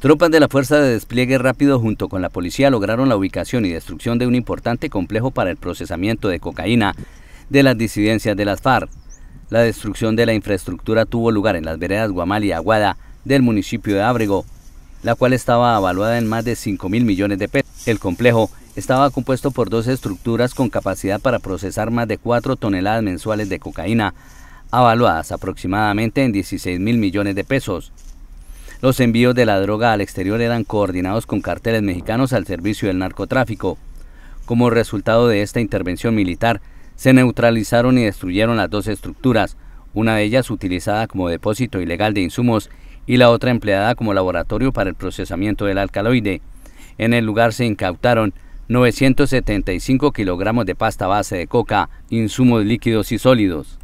Tropas de la Fuerza de Despliegue Rápido junto con la policía lograron la ubicación y destrucción de un importante complejo para el procesamiento de cocaína de las disidencias de las FARC. La destrucción de la infraestructura tuvo lugar en las veredas Guamal y Aguada del municipio de Ábrego, la cual estaba avaluada en más de 5 mil millones de pesos. El complejo estaba compuesto por dos estructuras con capacidad para procesar más de 4 toneladas mensuales de cocaína, avaluadas aproximadamente en 16 mil millones de pesos. Los envíos de la droga al exterior eran coordinados con carteles mexicanos al servicio del narcotráfico. Como resultado de esta intervención militar, se neutralizaron y destruyeron las dos estructuras, una de ellas utilizada como depósito ilegal de insumos y la otra empleada como laboratorio para el procesamiento del alcaloide. En el lugar se incautaron 975 kilogramos de pasta base de coca, insumos líquidos y sólidos.